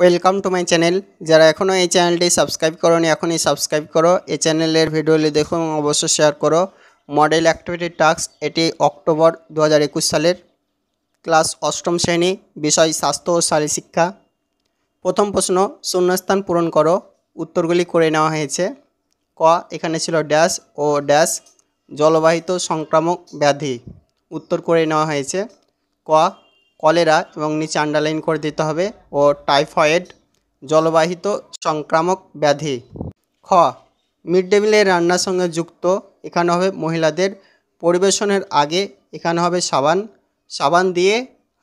welcome to my channel যারা এখনও এই চ্যানেলটি সাবস্ক্রাইব করোনি এখনই সাবস্ক্রাইব করো এই চ্যানেলের ভিডিওগুলি দেখুন এবং অবশ্যই শেয়ার করো মডেল অ্যাক্টিভিটি টাস্ক এটি অক্টোবর দু সালের ক্লাস অষ্টম শ্রেণী বিষয় স্বাস্থ্য ও শারীর শিক্ষা প্রথম প্রশ্ন শূন্যস্থান পূরণ করো উত্তরগুলি করে নেওয়া হয়েছে ক এখানে ছিল ড্যাশ ও ড্যাশ জলবাহিত সংক্রামক ব্যাধি উত্তর করে নেওয়া হয়েছে ক কলেরা এবং নিচে আন্ডারলাইন করে দিতে হবে ও টাইফয়েড জলবাহিত সংক্রামক ব্যাধি খ মিড ডে মিলের রান্নার সঙ্গে যুক্ত এখানে হবে মহিলাদের পরিবেশনের আগে এখানে হবে সাবান সাবান দিয়ে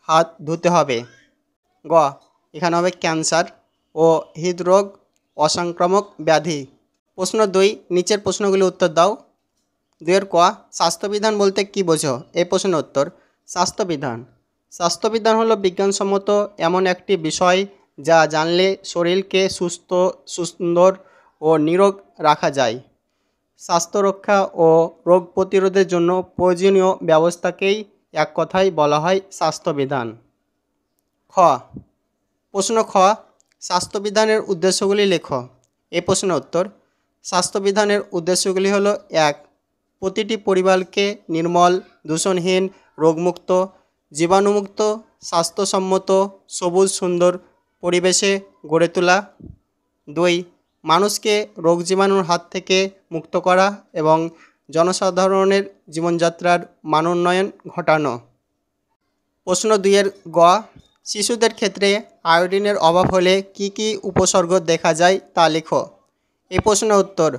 হাত ধুতে হবে গ এখানে হবে ক্যান্সার ও হৃদরোগ অসংক্রামক ব্যাধি প্রশ্ন দুই নিচের প্রশ্নগুলি উত্তর দাও দুয়ের ক স্বাস্থ্যবিধান বলতে কি বোঝো এই প্রশ্নের উত্তর স্বাস্থ্যবিধান স্বাস্থ্যবিধান হলো বিজ্ঞানসম্মত এমন একটি বিষয় যা জানলে শরীরকে সুস্থ সুন্দর ও নিরোগ রাখা যায় স্বাস্থ্য রক্ষা ও রোগ প্রতিরোধের জন্য প্রয়োজনীয় ব্যবস্থাকেই এক কথায় বলা হয় স্বাস্থ্যবিধান খ প্রশ্ন খ স্বাস্থ্যবিধানের উদ্দেশ্যগুলি লেখ এ প্রশ্নের উত্তর স্বাস্থ্যবিধানের উদ্দেশ্যগুলি হলো এক প্রতিটি পরিবারকে নির্মল দূষণহীন রোগমুক্ত জীবাণুমুক্ত স্বাস্থ্যসম্মত সবুজ সুন্দর পরিবেশে গড়ে তোলা দুই মানুষকে রোগ জীবাণুর হাত থেকে মুক্ত করা এবং জনসাধারণের জীবনযাত্রার মানোন্নয়ন ঘটানো প্রশ্ন দুইয়ের গ শিশুদের ক্ষেত্রে আয়োডিনের অভাব হলে কি কি উপসর্গ দেখা যায় তা লেখো এই প্রশ্নের উত্তর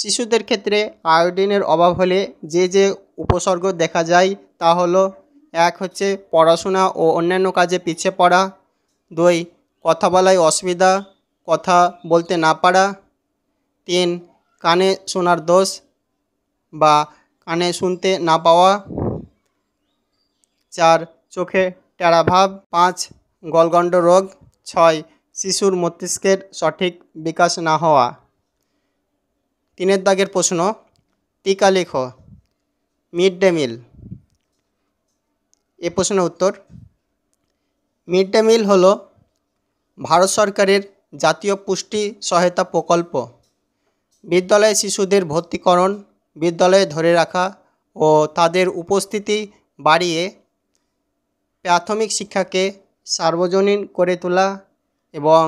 শিশুদের ক্ষেত্রে আয়োডিনের অভাব হলে যে যে উপসর্গ দেখা যায় তা হলো এক হচ্ছে পড়াশোনা ও অন্যান্য কাজে পিছিয়ে পড়া দুই কথা বলায় অসুবিধা কথা বলতে না পারা তিন কানে শোনার দোষ বা কানে শুনতে না পাওয়া চার চোখে টেরাভাব পাঁচ গলগণ্ড রোগ ছয় শিশুর মস্তিষ্কের সঠিক বিকাশ না হওয়া তিনের দাগের প্রশ্ন টিকা লেখো মিড ডে মিল এ প্রশ্নের উত্তর মিড ডে মিল হল ভারত সরকারের জাতীয় পুষ্টি সহায়তা প্রকল্প বিদ্যালয়ে শিশুদের ভর্তিকরণ বিদ্যালয়ে ধরে রাখা ও তাদের উপস্থিতি বাড়িয়ে প্রাথমিক শিক্ষাকে সার্বজনীন করে তোলা এবং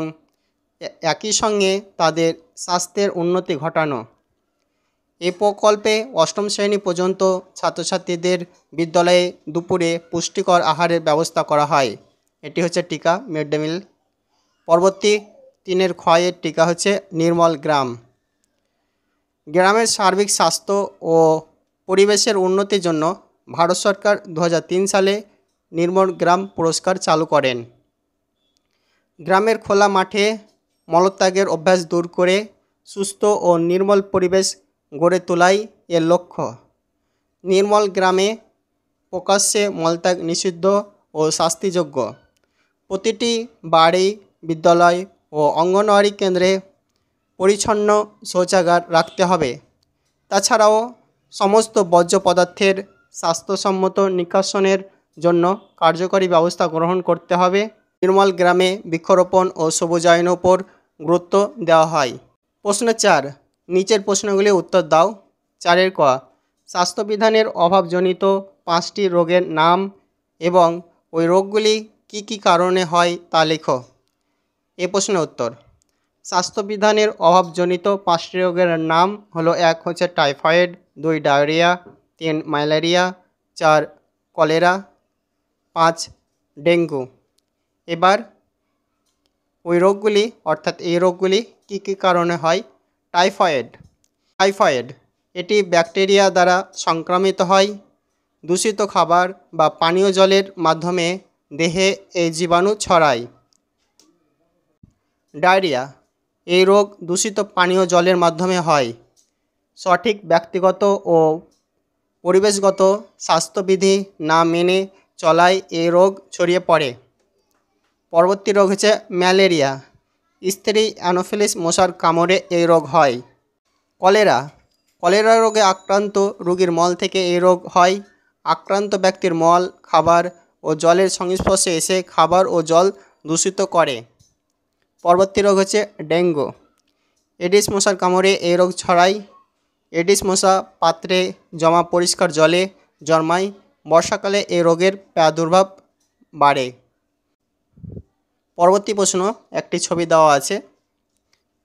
একই সঙ্গে তাদের স্বাস্থ্যের উন্নতি ঘটানো এ প্রকল্পে অষ্টম শ্রেণী পর্যন্ত ছাত্রছাত্রীদের বিদ্যালয়ে দুপুরে পুষ্টিকর আহারের ব্যবস্থা করা হয় এটি হচ্ছে টিকা মিড ডে মিল পরবর্তী তিনের ক্ষয়ের টিকা হচ্ছে নির্মল গ্রাম গ্রামের সার্বিক স্বাস্থ্য ও পরিবেশের উন্নতির জন্য ভারত সরকার দু সালে নির্মল গ্রাম পুরস্কার চালু করেন গ্রামের খোলা মাঠে মলত্যাগের অভ্যাস দূর করে সুস্থ ও নির্মল পরিবেশ গড়ে তোলাই এর লক্ষ্য নির্মল গ্রামে প্রকাশ্যে মলত্যাগ নিষিদ্ধ ও শাস্তিযোগ্য প্রতিটি বাড়ি বিদ্যালয় ও অঙ্গনওয়াড়ি কেন্দ্রে পরিচ্ছন্ন শৌচাগার রাখতে হবে তাছাড়াও সমস্ত বর্জ্য পদার্থের স্বাস্থ্যসম্মত নিকাশনের জন্য কার্যকরী ব্যবস্থা গ্রহণ করতে হবে নির্মল গ্রামে বৃক্ষরোপণ ও সবুজায়নের ওপর গুরুত্ব দেওয়া হয় প্রশ্ন চার নিচের প্রশ্নগুলি উত্তর দাও চারের ক স্বাস্থ্যবিধানের অভাবজনিত পাঁচটি রোগের নাম এবং ওই রোগগুলি কি কি কারণে হয় তা লেখো এ প্রশ্নের উত্তর স্বাস্থ্যবিধানের অভাবজনিত পাঁচটি রোগের নাম হলো এক হচ্ছে টাইফয়েড দুই ডায়রিয়া তিন ম্যালেরিয়া চার কলেরা পাঁচ ডেঙ্গু এবার ওই রোগগুলি অর্থাৎ এই রোগগুলি কি কি কারণে হয় টাইফয়েড টাইফয়েড এটি ব্যাকটেরিয়া দ্বারা সংক্রামিত হয় দূষিত খাবার বা পানীয় জলের মাধ্যমে দেহে এই জীবাণু ছড়ায় ডায়রিয়া এই রোগ দূষিত পানীয় জলের মাধ্যমে হয় সঠিক ব্যক্তিগত ও পরিবেশগত স্বাস্থ্যবিধি না মেনে চলায় এই রোগ ছড়িয়ে পড়ে পরবর্তী রোগ হচ্ছে ম্যালেরিয়া স্ত্রী অ্যানোফিলিস মশার কামড়ে এই রোগ হয় কলেরা কলেরা রোগে আক্রান্ত রোগীর মল থেকে এই রোগ হয় আক্রান্ত ব্যক্তির মল খাবার ও জলের সংস্পর্শে এসে খাবার ও জল দূষিত করে পরবর্তী রোগ হচ্ছে ডেঙ্গু এডিস মশার কামড়ে এই রোগ ছড়ায় এডিস মশা পাত্রে জমা পরিষ্কার জলে জন্মায় বর্ষাকালে এই রোগের প্রাদুর্ভাব বাড়ে পরবর্তী প্রশ্ন একটি ছবি দেওয়া আছে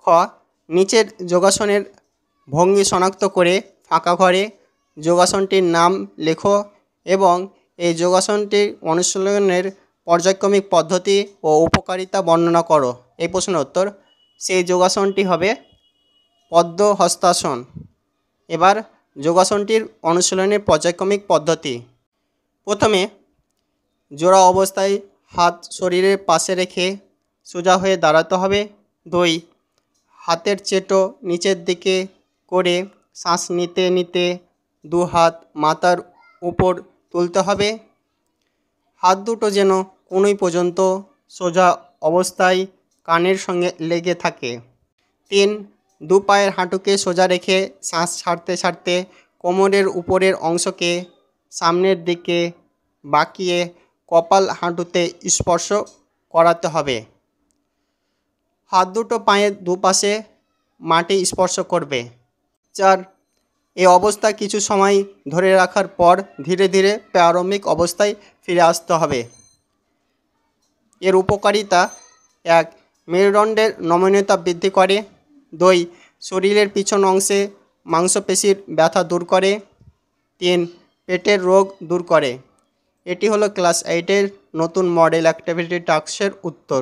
খ নিচের যোগাসনের ভঙ্গি শনাক্ত করে ফাঁকা ঘরে যোগাসনটির নাম লেখো এবং এই যোগাসনটির অনুশীলনের পর্যায়ক্রমিক পদ্ধতি ও উপকারিতা বর্ণনা করো এই প্রশ্নের উত্তর সেই যোগাসনটি হবে পদ্ম হস্তাসন এবার যোগাসনটির অনুশীলনের পর্যায়ক্রমিক পদ্ধতি প্রথমে জোড়া অবস্থায় হাত শরীরের পাশে রেখে সোজা হয়ে দাঁড়াতে হবে দুই হাতের চেটো নিচের দিকে করে শ্বাস নিতে নিতে দু হাত মাথার উপর তুলতে হবে হাত দুটো যেন কোনোই পর্যন্ত সোজা অবস্থায় কানের সঙ্গে লেগে থাকে তিন দু পায়ের হাঁটুকে সোজা রেখে শ্বাস ছাড়তে ছাড়তে কোমরের উপরের অংশকে সামনের দিকে বাঁকিয়ে কপাল হাঁটুতে স্পর্শ করাতে হবে হাত দুটো পায়ের দুপাশে মাটি স্পর্শ করবে চার এই অবস্থা কিছু সময় ধরে রাখার পর ধীরে ধীরে প্রারম্ভিক অবস্থায় ফিরে আসতে হবে এর উপকারিতা এক মেরুদণ্ডের নমনীয়তা বৃদ্ধি করে দুই শরীরের পিছন অংশে মাংসপেশির ব্যথা দূর করে তিন পেটের রোগ দূর করে এটি হলো ক্লাস এইটের নতুন মডেল অ্যাক্টিভিটি টাস্কের উত্তর